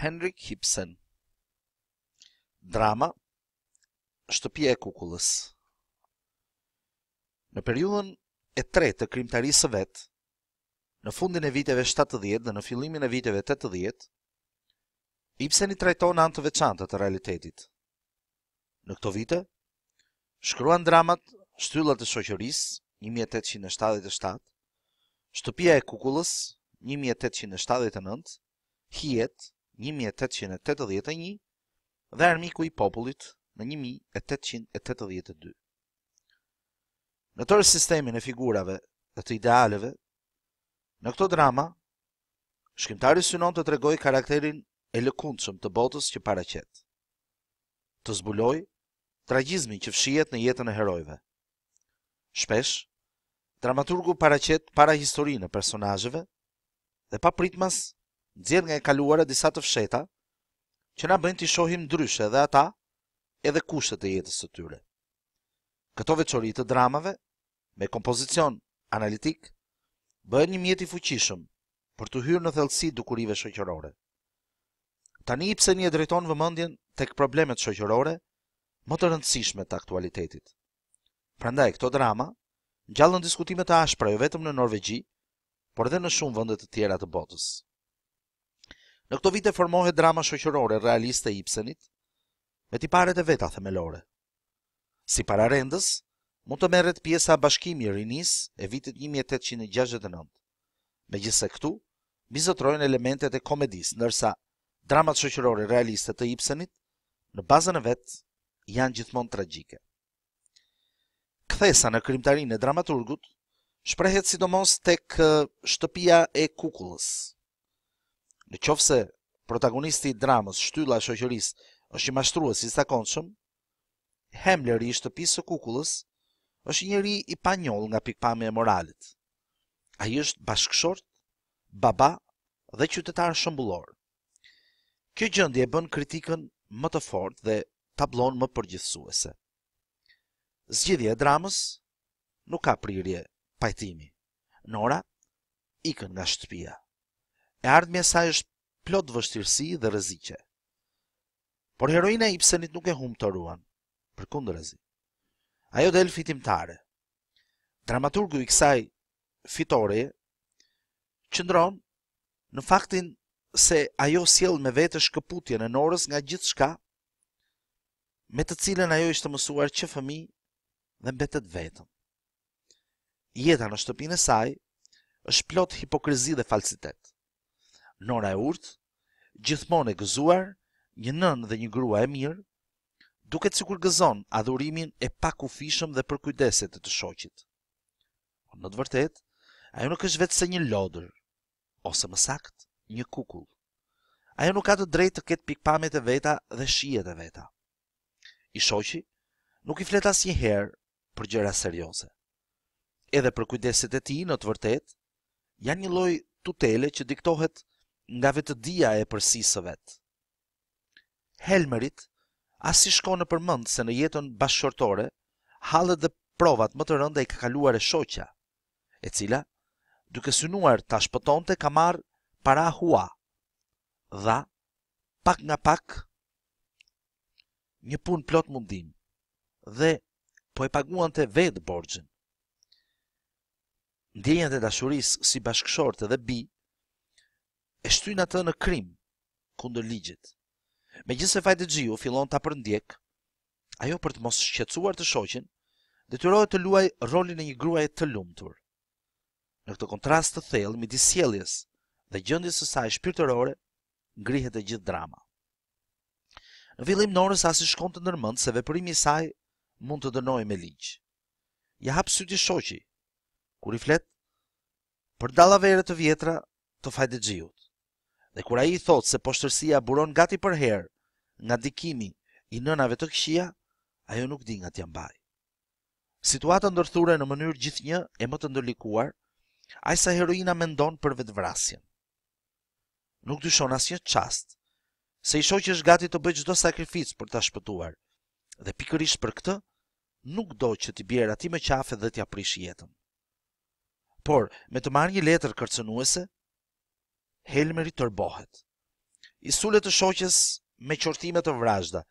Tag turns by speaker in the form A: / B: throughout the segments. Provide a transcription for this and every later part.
A: Henrik Hipsen. Drama Shtëpia e kukullës. Në periudhën e tretë të krimtarisë së vet, në fundin e viteve 70 dhe në fillimin e viteve 80, Ibsen i trajton anë të veçantë të realitetit. Në këto vite, shkruan dramat Shtyllat e shoqërisë 1877, Shtëpia e kukullës 1879, Hiet 1880. 1881 dhe armiku i popullit në 1882. Në tërë sistemin e figurave dhe të idealeve, në këto drama, shkimtari synon të tregoj karakterin e lëkundshëm të botës që paraqet. Të zbuloj tragjizmin që fshihet në jetën e herojve. Shpesh dramaturgu paraqet para historinë e personazheve dhe pa pritmas nxjerr nga e kaluara disa të fsheta, që na bën të shohim ndryshe edhe ata edhe kushtet e jetës së tyre. Këto veçori të dramave me kompozicion analitik bën një mjet i fuqishëm për të hyrë në thellësi dukurive shoqërore. Tani pse një drejton vëmendjen tek problemet shoqërore më të rëndësishme të aktualitetit. Prandaj këto drama ngjallën diskutime të ashpra jo vetëm në Norvegji, por edhe në shumë vende të tjera të botës. Në këto vite formohet drama shoqërore realiste e Ibsenit me tiparet e veta themelore. Si para rendës, mund të merret pjesa bashkimi i rinis e vitit 1869. Megjithse këtu mizotrojnë elementet e komedis, ndërsa dramat shoqërore realiste të Ibsenit në bazën e vet janë gjithmonë tragjike. Kthesa në krimtarinë e dramaturgut shprehet sidomos tek shtëpia e kukullës, Në qofë se protagonisti i dramës shtylla shoqëris është i mashtrua si zakonshëm, Hemleri i shtëpisë së kukullës është njëri i panjoll nga pikpame e moralit. A i është bashkëshort, baba dhe qytetarë shëmbullor. Kjo gjëndje bën kritikën më të fort dhe tablon më përgjithsuese. Zgjidhje e dramës nuk ka prirje pajtimi. Nora ikën nga shtëpia e e saj është plot vështirësi dhe rreziqe. Por heroina i Ibsenit nuk e humb të ruan, për kundë e Ajo del fitimtare. Dramaturgu i kësaj fitore qëndron në faktin se ajo sjell me vete shkëputjen e Norës nga gjithçka me të cilën ajo ishte mësuar që fëmi dhe mbetet vetëm. Jeta në shtëpinë e saj është plot hipokrizi dhe falsitet. Nora e urt, gjithmonë e gëzuar, një nën dhe një grua e mirë, duket sikur gëzon adhurimin e pakufishëm dhe përkujdeset të të shoqit. Por në të vërtet, ajo nuk është vetë se një lodër, ose më sakt, një kukull. Ajo nuk ka të drejtë të ketë pikpamjet e veta dhe shijet e veta. I shoqi nuk i flet asnjëherë për gjëra serioze. Edhe për kujdeset e tij në të vërtet, janë një lloj tutele që diktohet nga vetëdia e përsisë vetë. Helmerit, as i shko në përmënd se në jetën bashkëshortore, halët dhe provat më të rënda i ka kaluar e shoqa, e cila, duke synuar ta shpëtonte, ka marë para hua, dha, pak nga pak, një pun plot mundim, dhe po e paguan të vedë borgjën. Ndjenjën e dashuris si bashkëshorte dhe bi, e shtuin atë në krim kundër ligjit. Megjithëse Fajde gjiu, fillon ta përndjek, ajo për të mos shqetësuar të shoqin, detyrohet të luaj rolin e një gruaje të lumtur. Në këtë kontrast të thellë midis sjelljes dhe gjendjes së saj shpirtërore, ngrihet e gjithë drama. Në fillim Norës i shkon të ndërmend se veprimi i saj mund të dënohej me ligj. Ja hap syti shoqi, kur i flet për dallaverë të vjetra të Fajde dhe kura i thot se poshtërsia buron gati për herë nga dikimi i nënave të këshia, ajo nuk di nga t'ia mbaj. Situata ndërthure në mënyrë gjithnjë e më të ndërlikuar, ai sa heroina mendon për vrasjen. Nuk dyshon asnjë çast se i shoqë është gati të bëjë çdo sakrificë për ta shpëtuar. Dhe pikërisht për këtë, nuk do që t'i bjerë ati me qafe dhe t'ja prish jetën. Por, me të marrë një letër kërcenuese, Helmeri tërbohet. I sulet të shoqes me qortimet të vrazhda,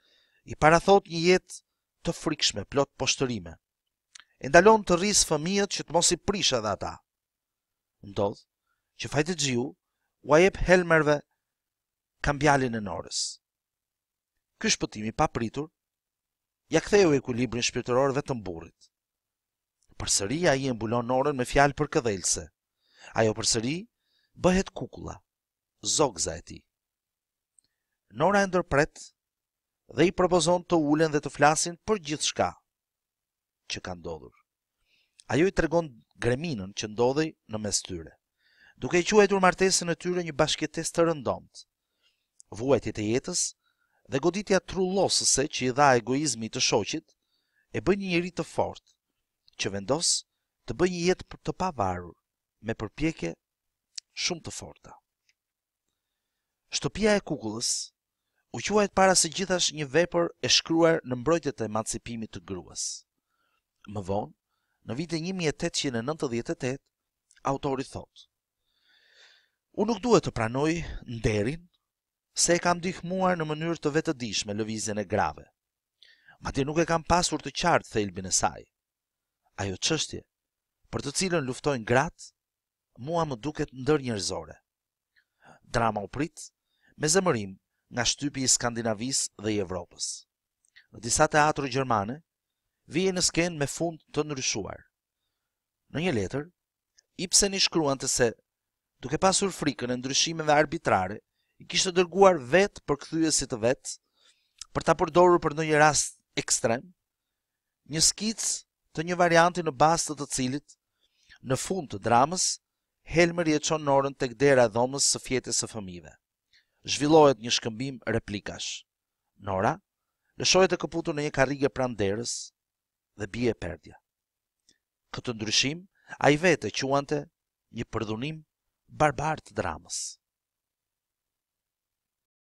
A: i parathot një jetë të frikshme, plot poshtërime. E ndalon të rrisë fëmijët që të mos i prisha dhe ata. Ndodh, që fajtë gjiu, u ajep helmerve kam bjallin e norës. Ky shpëtimi pa pritur, ja ktheu ekuilibrin shpirtëror vetëm burrit. Përsëri ai e mbulon orën me fjalë për këdhelse. Ajo përsëri bëhet kukulla, zogza e ti. Nora e ndërpret dhe i propozon të ulen dhe të flasin për gjithë shka që ka ndodhur. Ajo i tregon greminën që ndodhej në mes tyre, duke i quajtur martesën e tyre një bashkëtesë të rëndomt. Vuajtjet e jetës dhe goditja trullosëse që i dha egoizmi të shoqit e bën një njeri të fortë që vendos të bëjë një jetë të pavarur me përpjekje shumë të forta. Shtëpia e kukullës u quajt para se gjithash një vepër e shkruar në mbrojtje të emancipimit të gruas. Më vonë, në vitin 1898, autori thotë: Unë nuk duhet të pranoj nderin se e kam dihmuar në mënyrë të vetëdijshme lëvizjen e grave. Madje nuk e kam pasur të qartë thelbin e saj. Ajo çështje për të cilën luftojnë gratë mua më duket ndër njërzore. Drama u prit, me zemërim nga shtypi i Skandinavis dhe i Evropës. Në disa teatru gjermane, vije në skenë me fund të nërëshuar. Në një letër, Ibsen i shkruan të se, duke pasur frikën e ndryshimeve arbitrare, i kishtë dërguar vetë për këthyësit të vetë, për ta apërdoru për në një rast ekstrem, një skicë të një varianti në bastë të të cilit, në fund të dramës, Helmer qonë në orën tek dera e dhomës së fjetës së fëmijëve. Zhvillohet një shkëmbim replikash. Nora lëshohet e kaputur në një karrige pranë derës dhe bie perdja. Këtë ndryshim ai vetë quante një përdhunim barbar të dramës.